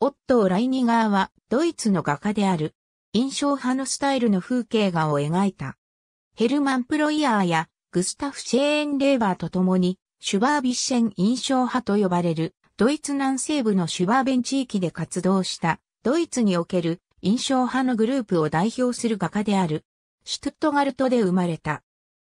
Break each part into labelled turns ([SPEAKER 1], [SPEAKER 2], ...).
[SPEAKER 1] オットー・ライニガーはドイツの画家である。印象派のスタイルの風景画
[SPEAKER 2] を描いた。ヘルマン・プロイヤーやグスタフ・シェーン・レーバーと共にシュバービッシェン印象派と呼ばれるドイツ南西部のシュバーベン地域で活動したドイツにおける印象派のグループを代表する画家である。シュトゥットガルトで生まれた。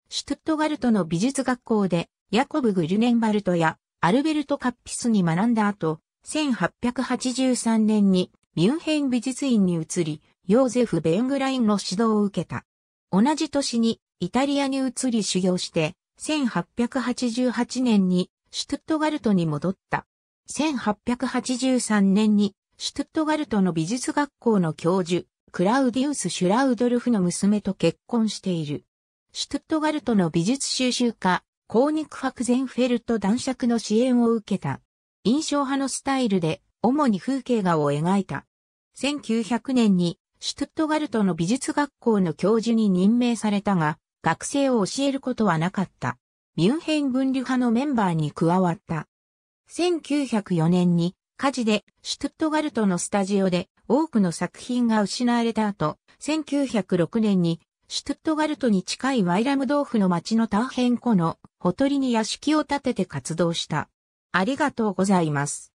[SPEAKER 2] シュトゥットガルトの美術学校でヤコブ・グリュネンバルトやアルベルト・カッピスに学んだ後、1883年にミュンヘン美術院に移り、ヨーゼフ・ベングラインの指導を受けた。同じ年にイタリアに移り修行して、1888年にシュトゥットガルトに戻った。1883年にシュトゥットガルトの美術学校の教授、クラウディウス・シュラウドルフの娘と結婚している。シュトゥットガルトの美術収集家、コーニクファクゼンフェルト男爵の支援を受けた。印象派のスタイルで、主に風景画を描いた。1900年に、シュトゥットガルトの美術学校の教授に任命されたが、学生を教えることはなかった。ミュンヘン分離派のメンバーに加わった。1904年に火事でシュトゥットガルトのスタジオで多くの作品が失われた後、1906年にシュトゥットガルトに近いワイラムドーフの町の大変湖のほとりに屋敷を建て
[SPEAKER 1] て活動した。ありがとうございます。